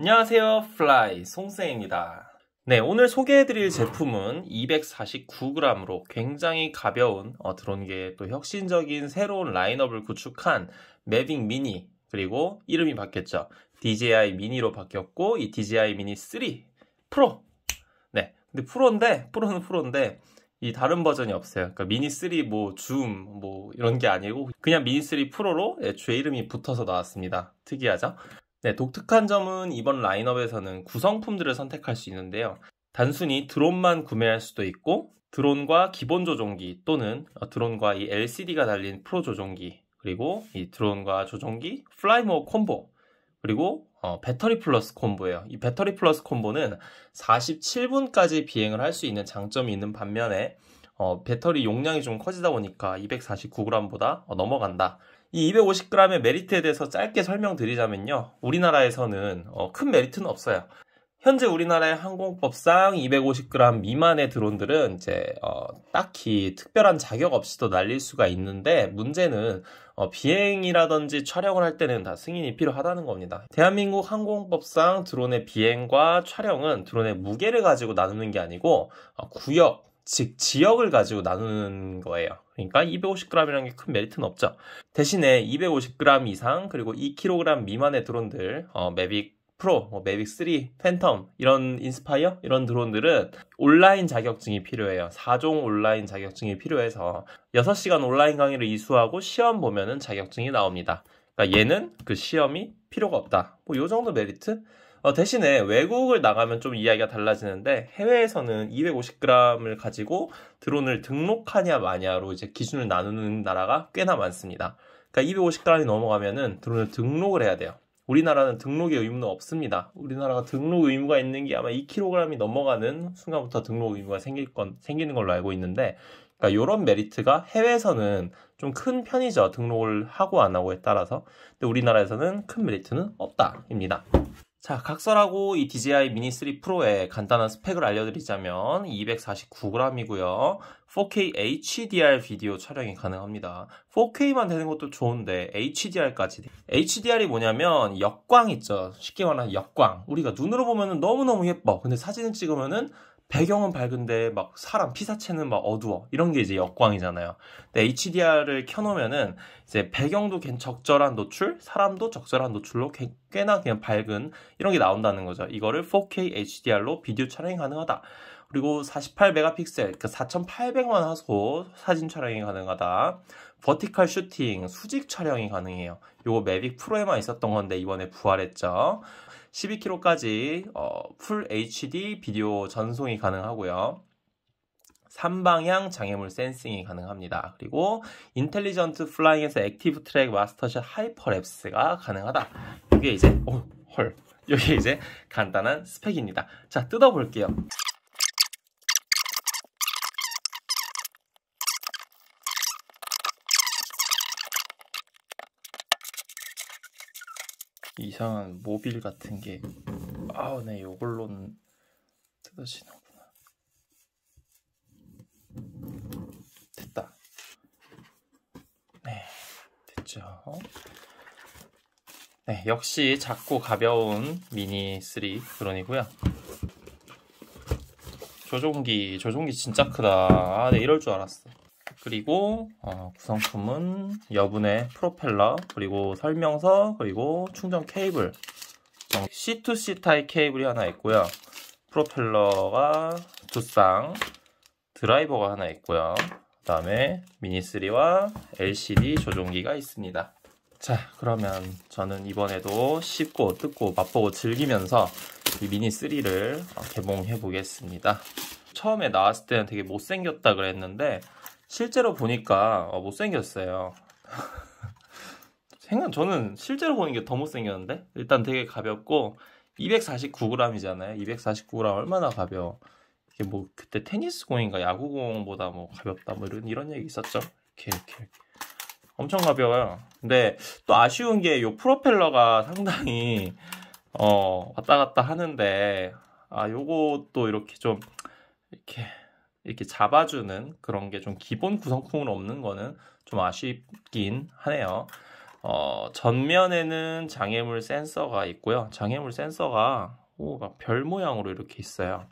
안녕하세요 플라이 송쌤입니다 네 오늘 소개해드릴 제품은 249g으로 굉장히 가벼운 어, 드론계의 또 혁신적인 새로운 라인업을 구축한 매빅 미니 그리고 이름이 바뀌었죠 DJI 미니로 바뀌었고 이 DJI 미니 3 프로 네 근데 프로인데 프로는 프로인데 이 다른 버전이 없어요. 그러니까 미니 3뭐줌뭐 뭐 이런 게 아니고 그냥 미니 3 프로로 애초 예, 이름이 붙어서 나왔습니다. 특이하죠? 네, 독특한 점은 이번 라인업에서는 구성품들을 선택할 수 있는데요. 단순히 드론만 구매할 수도 있고 드론과 기본 조종기 또는 어, 드론과 이 LCD가 달린 프로 조종기 그리고 이 드론과 조종기 플라이모 콤보 그리고 어, 배터리 플러스 콤보예요. 이 배터리 플러스 콤보는 47분까지 비행을 할 수 있는 장점이 있는 반면에 어, 배터리 용량이 좀 커지다 보니까 249g보다 어, 넘어간다. 이 250g의 메리트에 대해서 짧게 설명드리자면요. 우리나라에서는 어, 큰 메리트는 없어요. 현재 우리나라의 항공법상 250g 미만의 드론들은 이제 어, 딱히 특별한 자격 없이도 날릴 수가 있는데 문제는 어, 비행이라든지 촬영을 할 때는 다 승인이 필요하다는 겁니다. 대한민국 항공법상 드론의 비행과 촬영은 드론의 무게를 가지고 나누는 게 아니고 어, 구역 즉 지역을 가지고 나누는 거예요. 그러니까 250g이라는 게 큰 메리트는 없죠. 대신에 250g 이상 그리고 2kg 미만의 드론들 어, 매빅 프로, 뭐 매빅 3, 팬텀 이런 인스파이어 이런 드론들은 온라인 자격증이 필요해요. 4종 온라인 자격증이 필요해서 6시간 온라인 강의를 이수하고 시험 보면은 자격증이 나옵니다. 그러니까 얘는 그 시험이 필요가 없다. 뭐요 정도 메리트? 어, 대신에 외국을 나가면 좀 이야기가 달라지는데 해외에서는 250g을 가지고 드론을 등록하냐 마냐로 이제 기준을 나누는 나라가 꽤나 많습니다. 그러니까 250g이 넘어가면은 드론을 등록을 해야 돼요. 우리나라는 등록의 의무는 없습니다. 우리나라가 등록 의무가 있는 게 아마 2kg이 넘어가는 순간부터 등록 의무가 생길 건, 생기는 걸로 알고 있는데 그러니까 이런 메리트가 해외에서는 좀 큰 편이죠. 등록을 하고 안 하고에 따라서. 근데 우리나라에서는 큰 메리트는 없다입니다. 자, 각설하고 이 DJI 미니 3 프로의 간단한 스펙을 알려드리자면 249g이고요. 4K HDR 비디오 촬영이 가능합니다. 4K만 되는 것도 좋은데 HDR까지. HDR이 뭐냐면 역광 있죠. 쉽게 말하면 역광. 우리가 눈으로 보면 너무너무 예뻐. 근데 사진을 찍으면은 배경은 밝은데 막 사람 피사체는 막 어두워 이런 게 이제 역광이잖아요. 근데 HDR을 켜놓으면은 이제 배경도 적절한 노출, 사람도 적절한 노출로 꽤나 그냥 밝은 이런 게 나온다는 거죠. 이거를 4K HDR로 비디오 촬영이 가능하다. 그리고 48메가픽셀, 그 4,800만 화소 사진 촬영이 가능하다. 버티컬 슈팅, 수직 촬영이 가능해요. 이거 매빅 프로에만 있었던 건데 이번에 부활했죠. 12kg까지 어, 풀 HD 비디오 전송이 가능하고요. 3방향 장애물 센싱이 가능합니다. 그리고 인텔리전트 플라잉에서 액티브 트랙 마스터샷 하이퍼랩스가 가능하다. 이게 이제 오, 헐. 이게 이제 간단한 스펙입니다. 자, 뜯어볼게요. 이상한 모빌 같은 게 아우 네 요걸로는 뜯어지는구나 됐다 네 됐죠 네 역시 작고 가벼운 미니 3 드론이고요 조종기 조종기 진짜 크다 아, 네 이럴 줄 알았어 그리고 어, 구성품은 여분의 프로펠러, 그리고 설명서, 그리고 충전 케이블 C2C 타입 케이블이 하나 있고요. 프로펠러가 두 쌍, 드라이버가 하나 있고요. 그 다음에 미니3와 LCD 조종기가 있습니다. 자 그러면 저는 이번에도 씹고 뜯고 맛보고 즐기면서 이 미니3를 개봉해 보겠습니다. 처음에 나왔을 때는 되게 못생겼다 그랬는데 실제로 보니까 어, 못생겼어요. 생각 저는 실제로 보는 게 더 못생겼는데 일단 되게 가볍고 249g이잖아요. 249g 얼마나 가벼워. 이게 뭐 그때 테니스 공인가 야구 공보다 뭐 가볍다 뭐 이런 이런 얘기 있었죠. 이렇게 이렇게, 이렇게. 엄청 가벼워요. 근데 또 아쉬운 게요 프로펠러가 상당히 어 왔다 갔다 하는데 아 요것도 이렇게 좀 이렇게 이렇게 잡아주는 그런 게 좀 기본 구성품은 없는 거는 좀 아쉽긴 하네요. 어, 전면에는 장애물 센서가 있고요. 장애물 센서가 오, 막 별 모양으로 이렇게 있어요.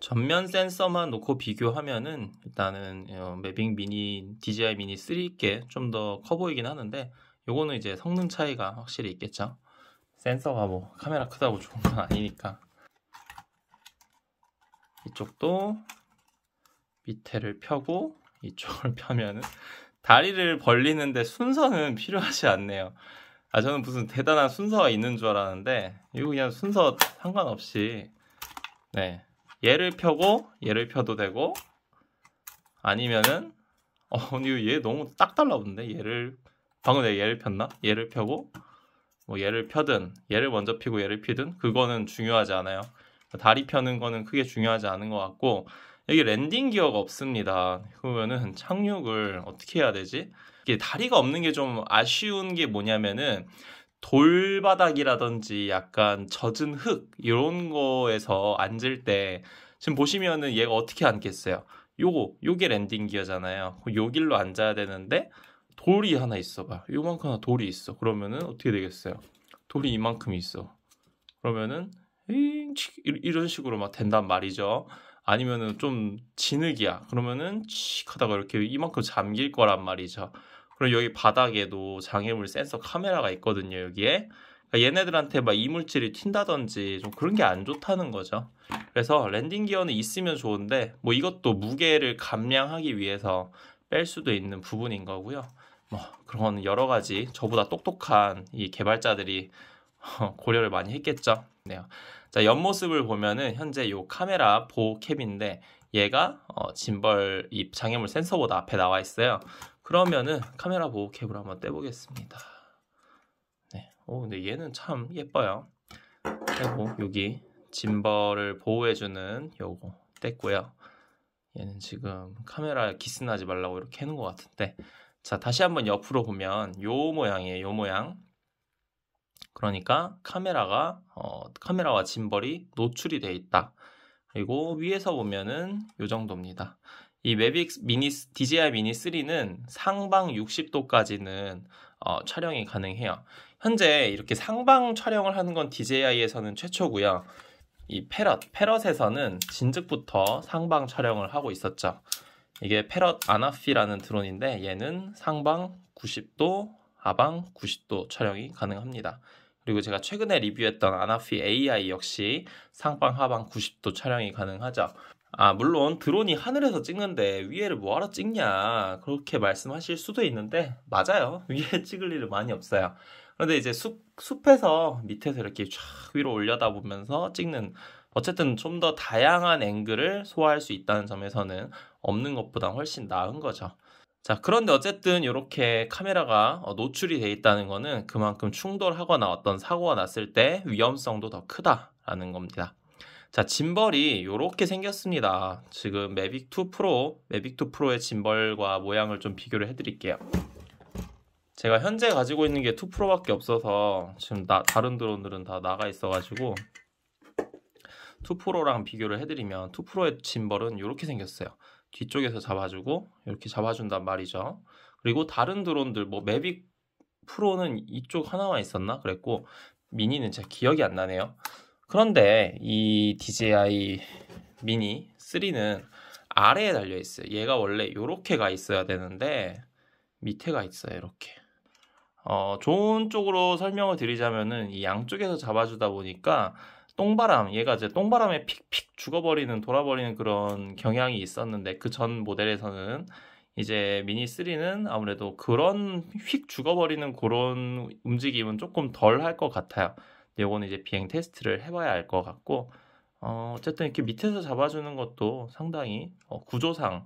전면 센서만 놓고 비교하면은 일단은 어, 매빙 미니 DJI 미니 3께 좀 더 커 보이긴 하는데 요거는 이제 성능 차이가 확실히 있겠죠. 센서가 뭐 카메라 크다고 좋은 건 아니니까. 이쪽도 밑에를 펴고 이쪽을 펴면은 다리를 벌리는데 순서는 필요하지 않네요. 아 저는 무슨 대단한 순서가 있는 줄 알았는데 이거 그냥 순서 상관없이 네 얘를 펴고 얘를 펴도 되고 아니면은 어 근데 얘 너무 딱 달라붙는데 얘를 방금 내가 얘를 폈나? 얘를 펴고 뭐 얘를 펴든 얘를 먼저 피고 얘를 피든 그거는 중요하지 않아요. 다리 펴는 거는 크게 중요하지 않은 것 같고 여기 랜딩 기어가 없습니다. 그러면은 착륙을 어떻게 해야 되지? 이게 다리가 없는 게 좀 아쉬운 게 뭐냐면은 돌바닥이라든지 약간 젖은 흙 이런 거에서 앉을 때 지금 보시면은 얘가 어떻게 앉겠어요? 요거 요게 랜딩 기어잖아요. 요 길로 앉아야 되는데 돌이 하나 있어봐. 요만큼 하나 돌이 있어. 그러면은 어떻게 되겠어요? 돌이 이만큼 있어. 그러면은 이런 식으로 막 된단 말이죠. 아니면은 좀 진흙이야. 그러면은 칙 하다가 이렇게 이만큼 잠길 거란 말이죠. 그리고 여기 바닥에도 장애물 센서 카메라가 있거든요, 여기에. 그러니까 얘네들한테 막 이물질이 튄다든지 좀 그런 게 안 좋다는 거죠. 그래서 랜딩 기어는 있으면 좋은데 뭐 이것도 무게를 감량하기 위해서 뺄 수도 있는 부분인 거고요. 뭐 그런 여러 가지 저보다 똑똑한 이 개발자들이 어, 고려를 많이 했겠죠. 네 자, 옆모습을 보면은 현재 요 카메라 보호 캡인데 얘가 어, 짐벌 이 장애물 센서보다 앞에 나와 있어요. 그러면은 카메라 보호 캡을 한번 떼보겠습니다. 네. 오, 근데 얘는 참 예뻐요. 그리고 여기 짐벌을 보호해주는 요거 뗐고요. 얘는 지금 카메라 기스나지 말라고 이렇게 해놓은 것 같은데 자 다시 한번 옆으로 보면 요 모양이에요 요 모양 그러니까 카메라가 어, 카메라와 짐벌이 노출이 돼 있다. 그리고 위에서 보면은 이 정도입니다. 이 매빅 미니 DJI 미니 3는 상방 60도까지는 어, 촬영이 가능해요. 현재 이렇게 상방 촬영을 하는 건 DJI에서는 최초고요. 이 패럿, 패럿에서는 진즉부터 상방 촬영을 하고 있었죠. 이게 패럿 아나피라는 드론인데 얘는 상방 90도, 하방 90도 촬영이 가능합니다. 그리고 제가 최근에 리뷰했던 아나피 AI 역시 상방 하방 90도 촬영이 가능하죠. 아, 물론 드론이 하늘에서 찍는데 위에를 뭐하러 찍냐. 그렇게 말씀하실 수도 있는데, 맞아요. 위에 찍을 일은 많이 없어요. 그런데 이제 숲, 숲에서 밑에서 이렇게 쫙 위로 올려다 보면서 찍는, 어쨌든 좀 더 다양한 앵글을 소화할 수 있다는 점에서는 없는 것보다 훨씬 나은 거죠. 자, 그런데 어쨌든 이렇게 카메라가 어, 노출이 돼 있다는 거는 그만큼 충돌하거나 어떤 사고가 났을 때 위험성도 더 크다라는 겁니다. 자, 짐벌이 이렇게 생겼습니다. 지금 매빅 2 프로, 매빅 2 프로의 짐벌과 모양을 좀 비교를 해드릴게요. 제가 현재 가지고 있는 게 2 프로밖에 없어서 지금 나, 다른 드론들은 다 나가 있어가지고 2 프로랑 비교를 해드리면 2 프로의 짐벌은 이렇게 생겼어요. 뒤쪽에서 잡아주고 이렇게 잡아준단 말이죠. 그리고 다른 드론들 뭐 매빅 프로는 이쪽 하나만 있었나 그랬고 미니는 제 기억이 안 나네요. 그런데 이 DJI 미니 3는 아래에 달려 있어요. 얘가 원래 이렇게 가 있어야 되는데 밑에 가 있어요. 이렇게. 어, 좋은 쪽으로 설명을 드리자면은 이 양쪽에서 잡아주다 보니까 똥바람 얘가 이제 똥바람에 픽픽 죽어버리는 돌아버리는 그런 경향이 있었는데 그 전 모델에서는 이제 미니 3는 아무래도 그런 휙 죽어버리는 그런 움직임은 조금 덜 할 것 같아요. 요거는 이제 비행 테스트를 해봐야 알 것 같고 어, 어쨌든 이렇게 밑에서 잡아주는 것도 상당히 어, 구조상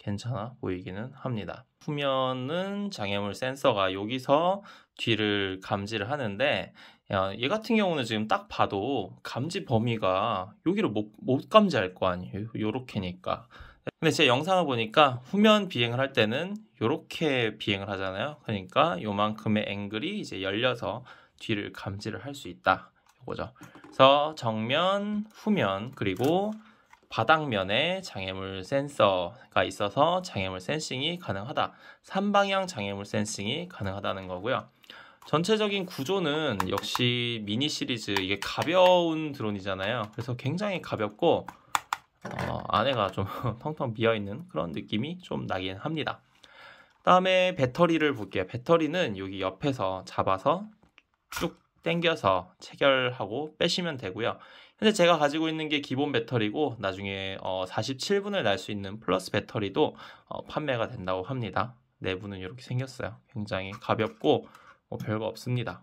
괜찮아 보이기는 합니다. 후면은 장애물 센서가 여기서 뒤를 감지를 하는데 얘 같은 경우는 지금 딱 봐도 감지 범위가 여기로 못, 못 감지할 거 아니에요. 요렇게니까. 근데 제 영상을 보니까 후면 비행을 할 때는 요렇게 비행을 하잖아요. 그러니까 요만큼의 앵글이 이제 열려서 뒤를 감지를 할 수 있다. 이거죠 그래서 정면, 후면, 그리고 바닥면에 장애물 센서가 있어서 장애물 센싱이 가능하다. 3방향 장애물 센싱이 가능하다는 거고요. 전체적인 구조는 역시 미니 시리즈 이게 가벼운 드론이잖아요. 그래서 굉장히 가볍고 어, 안에가 좀 텅텅 비어 있는 그런 느낌이 좀 나긴 합니다. 다음에 배터리를 볼게요. 배터리는 여기 옆에서 잡아서 쭉 당겨서 체결하고 빼시면 되고요. 근데 제가 가지고 있는 게 기본 배터리고 나중에 어 47분을 날 수 있는 플러스 배터리도 어 판매가 된다고 합니다. 내부는 이렇게 생겼어요. 굉장히 가볍고 뭐 별거 없습니다.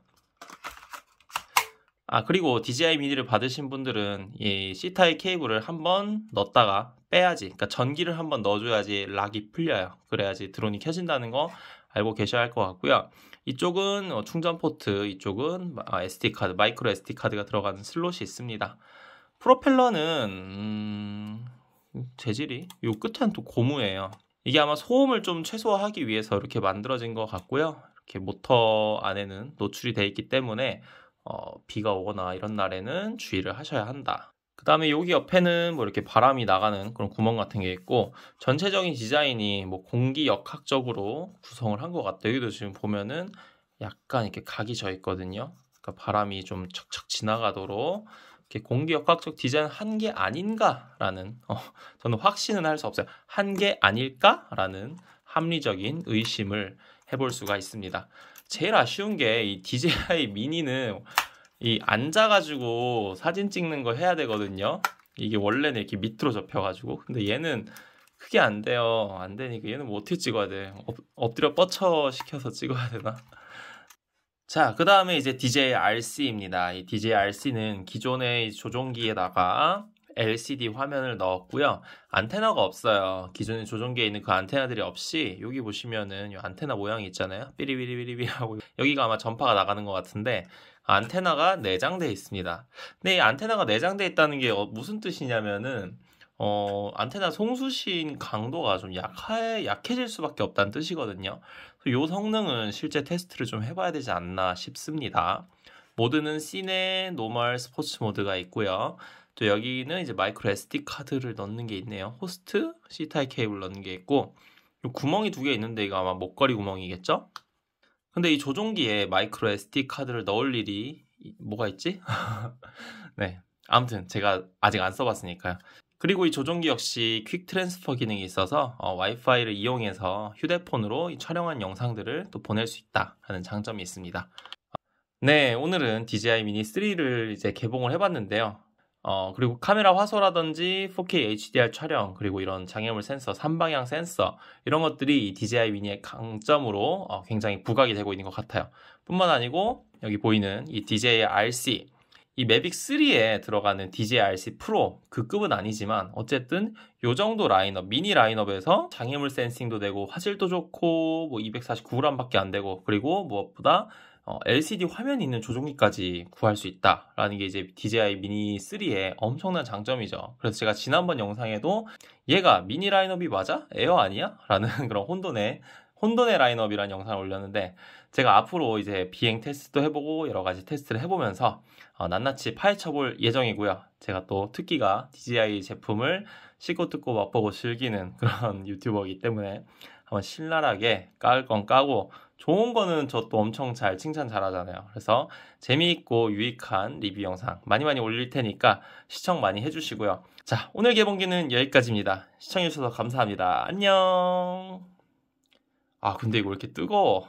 아 그리고 DJI 미니를 받으신 분들은 이 C타입 케이블을 한번 넣었다가 빼야지 그러니까 전기를 한번 넣어줘야지 락이 풀려요 그래야지 드론이 켜진다는 거 알고 계셔야 할 것 같고요. 이쪽은 어, 충전 포트, 이쪽은 SD 아, 카드, 마이크로 SD 카드가 들어가는 슬롯이 있습니다. 프로펠러는 음... 재질이 요 끝에는 또 고무예요. 이게 아마 소음을 좀 최소화하기 위해서 이렇게 만들어진 것 같고요. 이렇게 모터 안에는 노출이 돼 있기 때문에 어, 비가 오거나 이런 날에는 주의를 하셔야 한다. 그 다음에 여기 옆에는 뭐 이렇게 바람이 나가는 그런 구멍 같은 게 있고 전체적인 디자인이 뭐 공기 역학적으로 구성을 한 것 같아요. 여기도 지금 보면은 약간 이렇게 각이 져 있거든요. 그러니까 바람이 좀 척척 지나가도록 이렇게 공기 역학적 디자인 한 게 아닌가라는 어, 저는 확신은 할 수 없어요. 한 게 아닐까라는 합리적인 의심을 해볼 수가 있습니다. 제일 아쉬운 게 이 DJI 미니는 이 앉아가지고 사진 찍는 거 해야 되거든요. 이게 원래는 이렇게 밑으로 접혀가지고 근데 얘는 크게 안 돼요. 안 되니까 얘는 뭐 어떻게 찍어야 돼? 엎, 드려 뻗쳐 시켜서 찍어야 되나? 자, 그 다음에 이제 DJRC입니다. 이 DJRC는 기존의 조종기에다가 LCD 화면을 넣었고요. 안테나가 없어요. 기존의 조종기에 있는 그 안테나들이 없이 여기 보시면은 이 안테나 모양이 있잖아요. 삐리비리비리비 하고 여기가 아마 전파가 나가는 것 같은데 안테나가 내장돼 있습니다. 근데 이 안테나가 내장돼 있다는 게 어, 무슨 뜻이냐면은 어, 안테나 송수신 강도가 좀 약해, 약해질 수밖에 없다는 뜻이거든요. 이 성능은 실제 테스트를 좀 해봐야 되지 않나 싶습니다. 모드는 시네, 노멀, 스포츠 모드가 있고요. 또 여기는 이제 마이크로 SD 카드를 넣는 게 있네요. 호스트, C 타입 케이블 넣는 게 있고 구멍이 두 개 있는데 이거 아마 목걸이 구멍이겠죠? 근데 이 조종기에 마이크로 SD 카드를 넣을 일이 뭐가 있지? 네. 아무튼 제가 아직 안 써봤으니까요. 그리고 이 조종기 역시 퀵 트랜스퍼 기능이 있어서 어, 와이파이를 이용해서 휴대폰으로 촬영한 영상들을 또 보낼 수있다하는 장점이 있습니다. 어, 네, 오늘은 DJI 미니 3를 이제 개봉을 해봤는데요. 어, 그리고 카메라 화소라든지 4K HDR 촬영, 그리고 이런 장애물 센서, 3방향 센서, 이런 것들이 DJI 미니의 강점으로 어, 굉장히 부각이 되고 있는 것 같아요. 뿐만 아니고, 여기 보이는 이 DJI RC, 이 매빅 3에 들어가는 DJI RC 프로, 그 급은 아니지만, 어쨌든 요 정도 라인업, 미니 라인업에서 장애물 센싱도 되고, 화질도 좋고, 뭐 249g밖에 안 되고, 그리고 무엇보다 어, LCD 화면이 있는 조종기까지 구할 수 있다라는 게 이제 DJI 미니 3의 엄청난 장점이죠. 그래서 제가 지난번 영상에도 얘가 미니 라인업이 맞아? 에어 아니야? 라는 그런 혼돈의 혼돈의 라인업이라는 영상을 올렸는데 제가 앞으로 이제 비행 테스트도 해보고 여러 가지 테스트를 해보면서 어, 낱낱이 파헤쳐볼 예정이고요. 제가 또 특기가 DJI 제품을 씻고 듣고 맛보고 즐기는 그런 유튜버이기 때문에 한번 신랄하게 깔을건 까고 좋은 거는 저 또 엄청 잘 칭찬 잘 하잖아요. 그래서 재미있고 유익한 리뷰 영상 많이 많이 올릴 테니까 시청 많이 해주시고요. 자, 오늘 개봉기는 여기까지입니다. 시청해주셔서 감사합니다. 안녕! 아, 근데 이거 왜 이렇게 뜨거워?